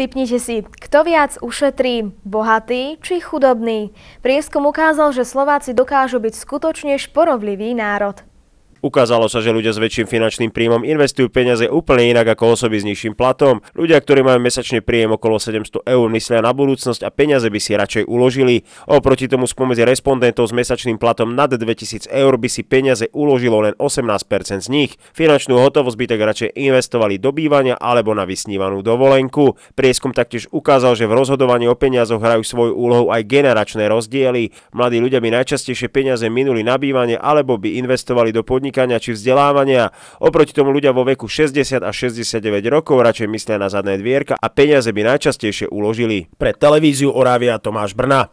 Typnite si, kto viac ušetrí, bohatý či chudobný. Prieskum ukázal, že Slováci dokážu byť skutočne šporovlivý národ. Ukázalo sa, že ľudia s väčším finančným príjmom investujú peniaze úplne inak ako osoby s nižším platom. Ľudia, ktorí majú mesačný príjem okolo 700 eur, myslia na budúcnosť a peniaze by si radšej uložili. Oproti tomu spomedzi respondentov s mesačným platom nad 2000 eur by si peniaze uložilo len 18% z nich. Finančnú hotovosť by tak radšej investovali do bývania alebo na vysnívanú dovolenku. Prieskum taktiež ukázal, že v rozhodovaní o peniazoch hrajú svoju úlohu aj generačné rozdiely. Mladí ľudia by najčastejšie peniaze minuli na bývanie alebo by investovali do podnik- podnikania či vzdelávania. Oproti tomu ľudia vo veku 60 a 69 rokov radšej myslia na zadné dvierka a peniaze by najčastejšie uložili. Pre televíziu orávia Tomáš Brna.